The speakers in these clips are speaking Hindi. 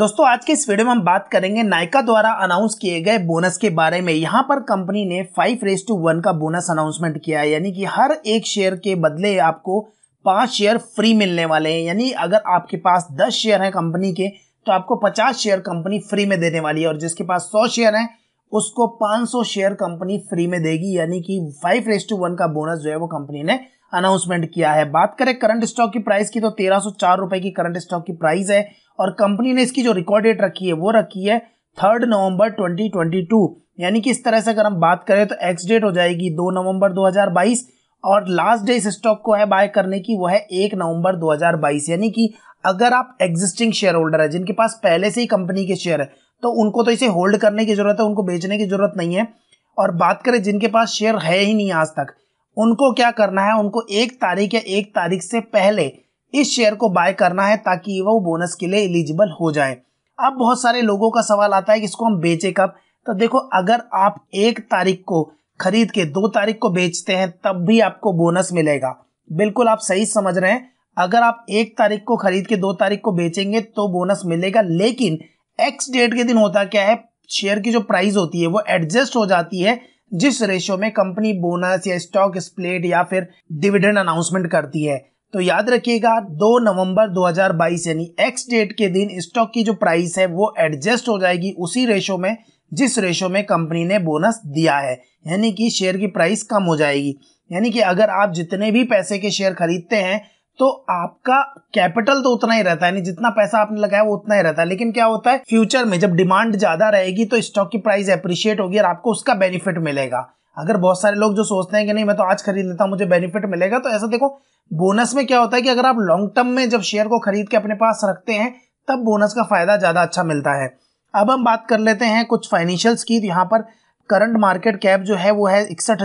दोस्तों आज के इस वीडियो में हम बात करेंगे नायका द्वारा अनाउंस किए गए बोनस के बारे में यहां पर कंपनी ने फाइव रेस टू वन का बोनस अनाउंसमेंट किया है यानी कि हर एक शेयर के बदले आपको पांच शेयर फ्री मिलने वाले हैं यानी अगर आपके पास दस शेयर हैं कंपनी के तो आपको पचास शेयर कंपनी फ्री में देने वाली है और जिसके पास सौ शेयर है उसको पांच शेयर कंपनी फ्री में देगी यानी कि फाइव रेस टू वन का बोनस जो है वो कंपनी ने अनाउंसमेंट किया है बात करें करंट स्टॉक की प्राइस की तो तेरह सौ चार रुपए की करंट स्टॉक की प्राइस है और कंपनी ने इसकी जो रिकॉर्ड डेट रखी है वो रखी है थर्ड नवंबर 2022 यानी कि इस तरह से अगर हम बात करें तो एक्स डेट हो जाएगी दो नवंबर 2022 और लास्ट डे इस स्टॉक को है बाय करने की वो है एक नवंबर 2022 यानी कि अगर आप एग्जिस्टिंग शेयर होल्डर है जिनके पास पहले से ही कंपनी के शेयर है तो उनको तो इसे होल्ड करने की जरूरत है उनको बेचने की जरूरत नहीं है और बात करें जिनके पास शेयर है ही नहीं आज तक उनको क्या करना है उनको एक तारीख या एक तारीख से पहले इस शेयर को बाय करना है ताकि वो बोनस के लिए एलिजिबल हो जाए अब बहुत सारे लोगों का सवाल आता है कि इसको हम बेचे कब तो देखो अगर आप एक तारीख को खरीद के दो तारीख को बेचते हैं तब भी आपको बोनस मिलेगा बिल्कुल आप सही समझ रहे हैं अगर आप एक तारीख को खरीद के दो तारीख को बेचेंगे तो बोनस मिलेगा लेकिन एक्स डेट के दिन होता क्या है शेयर की जो प्राइस होती है वो एडजस्ट हो जाती है जिस रेशियो में कंपनी बोनस या स्टॉक स्प्लेट या फिर डिविडेंड अनाउंसमेंट करती है तो याद रखिएगा 2 नवंबर 2022 यानी एक्स डेट के दिन स्टॉक की जो प्राइस है वो एडजस्ट हो जाएगी उसी रेशो में जिस रेशो में कंपनी ने बोनस दिया है यानी कि शेयर की प्राइस कम हो जाएगी यानी कि अगर आप जितने भी पैसे के शेयर खरीदते हैं तो आपका कैपिटल तो उतना ही रहता है नहीं जितना पैसा आपने लगाया वो उतना ही रहता है लेकिन क्या होता है फ्यूचर में जब डिमांड ज्यादा रहेगी तो स्टॉक की प्राइस अप्रिशिएट होगी और आपको उसका बेनिफिट मिलेगा अगर बहुत सारे लोग जो सोचते हैं कि नहीं मैं तो आज खरीद लेता हूँ मुझे बेनिफिट मिलेगा तो ऐसा देखो बोनस में क्या होता है कि अगर आप लॉन्ग टर्म में जब शेयर को खरीद के अपने पास रखते हैं तब बोनस का फायदा ज़्यादा अच्छा मिलता है अब हम बात कर लेते हैं कुछ फाइनेंशियल्स की यहाँ पर करंट मार्केट कैप जो है वो है इकसठ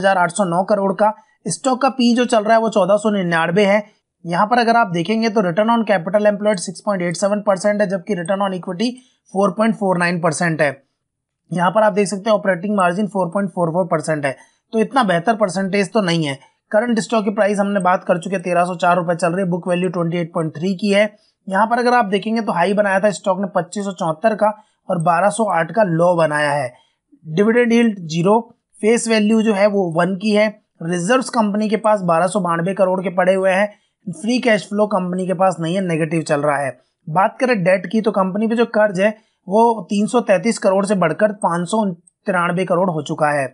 करोड़ का स्टॉक का पी जो चल रहा है वो चौदह है यहाँ पर अगर आप देखेंगे तो return on capital employed 6.87 percent है जबकि रिटर्न ऑन इक्विटी 4.49 परसेंट है यहाँ पर आप देख सकते हैं ऑपरेटिंग मार्जिन 4.44 परसेंट है तो इतना बेहतर परसेंटेज तो नहीं है करंट स्टॉक की प्राइस हमने बात कर चुके तेरह सौ चार रुपये चल रहे बुक वैल्यू 28.3 की है यहाँ पर अगर आप देखेंगे तो हाई बनाया था स्टॉक ने पच्चीस का और 1208 का लो बनाया है dividend yield zero face value जो है वो वन की है रिजर्व कंपनी के पास बारह करोड़ के पड़े हुए हैं फ्री कैश फ्लो कंपनी के पास नहीं है नेगेटिव चल रहा है बात करें डेट की तो कंपनी पे जो कर्ज है वो 333 करोड़ से बढ़कर पाँच करोड़ हो चुका है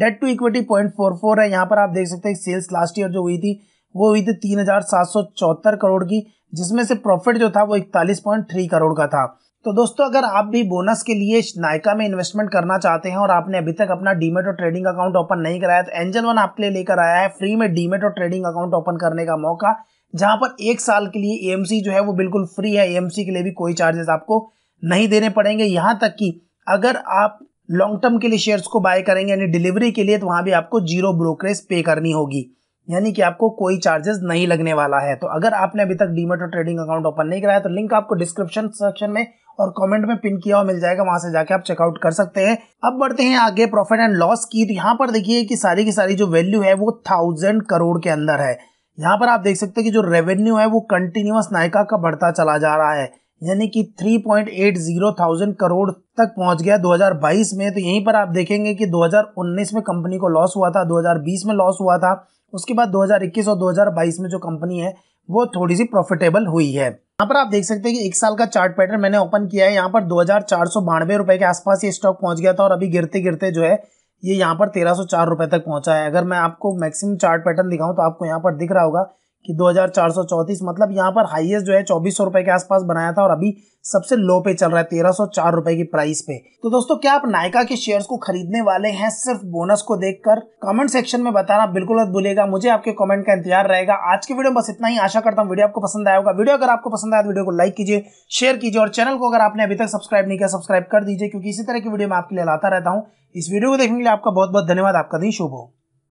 debt to equity point four four है यहाँ पर आप देख सकते हैं सेल्स लास्ट ईयर जो हुई थी वो हुई थी तीन हजार सात सौ चौहत्तर करोड़ की जिसमें से प्रॉफिट जो था वो इकतालीस पॉइंट थ्री करोड़ का था तो दोस्तों अगर आप भी बोनस के लिए नायका में इन्वेस्टमेंट करना चाहते हैं और आपने अभी तक अपना डीमेट और ट्रेडिंग अकाउंट ओपन नहीं कराया तो एंजल वन आपके लिए लेकर आया है फ्री में डीमेट और ट्रेडिंग अकाउंट ओपन करने का मौका जहां पर एक साल के लिए एएमसी जो है वो बिल्कुल फ्री है एएमसी के लिए भी कोई चार्जेस आपको नहीं देने पड़ेंगे यहाँ तक कि अगर आप लॉन्ग टर्म के लिए शेयर्स को बाय करेंगे यानी डिलीवरी के लिए तो वहां भी आपको जीरो ब्रोकरेज पे करनी होगी यानी कि आपको कोई चार्जेस नहीं लगने वाला है तो अगर आपने अभी तक डीमेट और ट्रेडिंग अकाउंट ओपन नहीं कराया तो लिंक आपको डिस्क्रिप्शन सेक्शन में और कमेंट में पिन किया हुआ मिल जाएगा वहां से जाके आप चेकआउट कर सकते हैं अब बढ़ते हैं आगे प्रॉफिट एंड लॉस की तो यहाँ पर देखिए कि सारी की सारी जो वैल्यू है वो थाउजेंड करोड़ के अंदर है यहाँ पर आप देख सकते हैं कि जो रेवेन्यू है वो कंटिन्यूस नायका का बढ़ता चला जा रहा है यानी कि 3.80 थाउजेंड करोड़ तक पहुंच गया 2022 में तो यहीं पर आप देखेंगे कि 2019 में कंपनी को लॉस हुआ था 2020 में लॉस हुआ था उसके बाद 2021 और 2022 में जो कंपनी है वो थोड़ी सी प्रॉफिटेबल हुई है यहाँ पर आप देख सकते हैं कि एक साल का चार्ट पैटर्न मैंने ओपन किया है यहाँ पर दो हजार के आसपास ये स्टॉक पहुंच गया था और अभी गिरते गिरते जो है ये यहाँ पर तेरह रुपए तक पहुंचा है अगर मैं आपको मैक्सिमम चार्ट पैटर्न दिखाऊं तो आपको यहाँ पर दिख रहा होगा कि 2434 मतलब यहाँ पर हाईएस्ट जो है चौबीस रुपए के आसपास बनाया था और अभी सबसे लो पे चल रहा है तेरह सौ चार रुपए की प्राइस पे तो दोस्तों क्या आप नायका के शेयर्स को खरीदने वाले हैं सिर्फ बोनस को देखकर कमेंट सेक्शन में बताना बिल्कुल मत भूलेगा मुझे आपके कमेंट का इंतजार रहेगा आज के वीडियो में बस इतना ही आशा करता हूँ वीडियो आपको पसंद आया होगा वीडियो अगर आपको पसंद आया तो वीडियो को लाइक कीजिए शेयर कीजिए और चैनल को अगर आपने अभी तक सब्सक्राइब नहीं किया सब्सक्राइब कर दीजिए क्योंकि इसी तरह की वीडियो मैं आपके लिए लाता रहता हूँ इस वीडियो को देखने के लिए आपका बहुत बहुत धन्यवाद आपका दिन शुभ हो